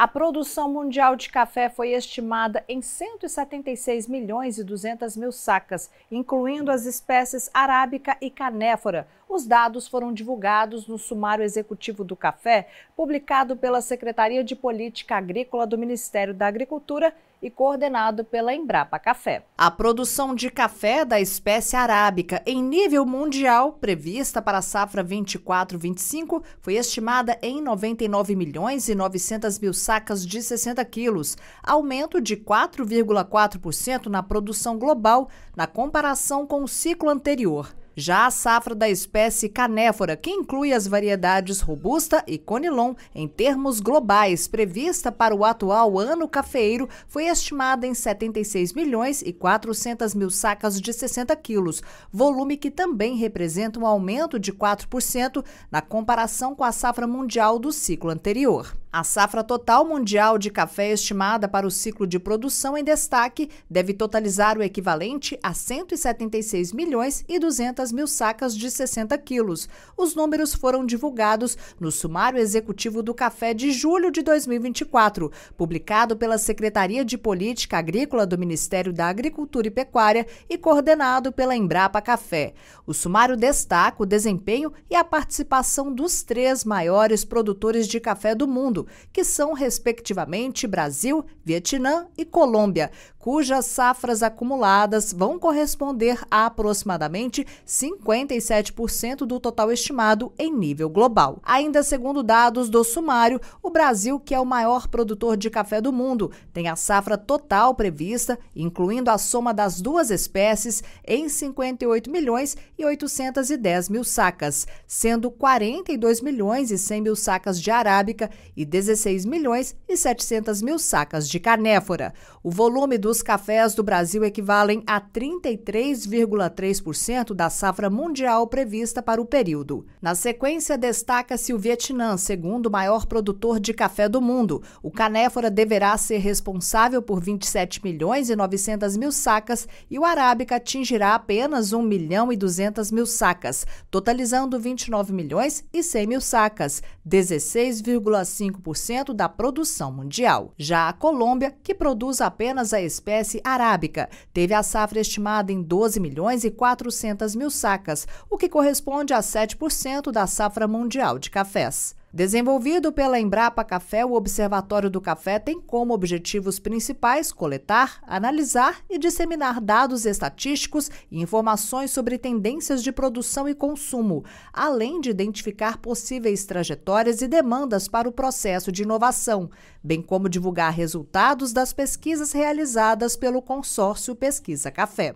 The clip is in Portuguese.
A produção mundial de café foi estimada em 176 milhões e 200 mil sacas, incluindo as espécies arábica e canéfora. Os dados foram divulgados no Sumário Executivo do Café, publicado pela Secretaria de Política Agrícola do Ministério da Agricultura e coordenado pela Embrapa Café. A produção de café da espécie arábica em nível mundial, prevista para a safra 24-25, foi estimada em 99 milhões e 900 mil sacas sacas de 60 quilos, aumento de 4,4% na produção global na comparação com o ciclo anterior. Já a safra da espécie canéfora, que inclui as variedades Robusta e Conilon, em termos globais, prevista para o atual ano cafeiro, foi estimada em 76 milhões e 400 mil sacas de 60 quilos, volume que também representa um aumento de 4% na comparação com a safra mundial do ciclo anterior. A safra total mundial de café estimada para o ciclo de produção em destaque deve totalizar o equivalente a 176 milhões e 200 mil sacas de 60 quilos. Os números foram divulgados no Sumário Executivo do Café de julho de 2024, publicado pela Secretaria de Política Agrícola do Ministério da Agricultura e Pecuária e coordenado pela Embrapa Café. O sumário destaca o desempenho e a participação dos três maiores produtores de café do mundo, que são, respectivamente, Brasil, Vietnã e Colômbia, cujas safras acumuladas vão corresponder a aproximadamente 57% do total estimado em nível global. Ainda segundo dados do sumário, o Brasil, que é o maior produtor de café do mundo, tem a safra total prevista, incluindo a soma das duas espécies, em 58 milhões e 810 mil sacas, sendo 42 milhões e 100 mil sacas de arábica e 16 milhões e 700 mil sacas de canéfora. O volume dos cafés do Brasil equivalem a 33,3% das safra mundial prevista para o período. Na sequência, destaca-se o Vietnã, segundo maior produtor de café do mundo. O Canéfora deverá ser responsável por 27 milhões e 900 mil sacas e o Arábica atingirá apenas 1 milhão e 200 mil sacas, totalizando 29 milhões e 100 mil sacas, 16,5% da produção mundial. Já a Colômbia, que produz apenas a espécie arábica, teve a safra estimada em 12 milhões e 400 mil mil sacas, o que corresponde a 7% da safra mundial de cafés. Desenvolvido pela Embrapa Café, o Observatório do Café tem como objetivos principais coletar, analisar e disseminar dados estatísticos e informações sobre tendências de produção e consumo, além de identificar possíveis trajetórias e demandas para o processo de inovação, bem como divulgar resultados das pesquisas realizadas pelo consórcio Pesquisa Café.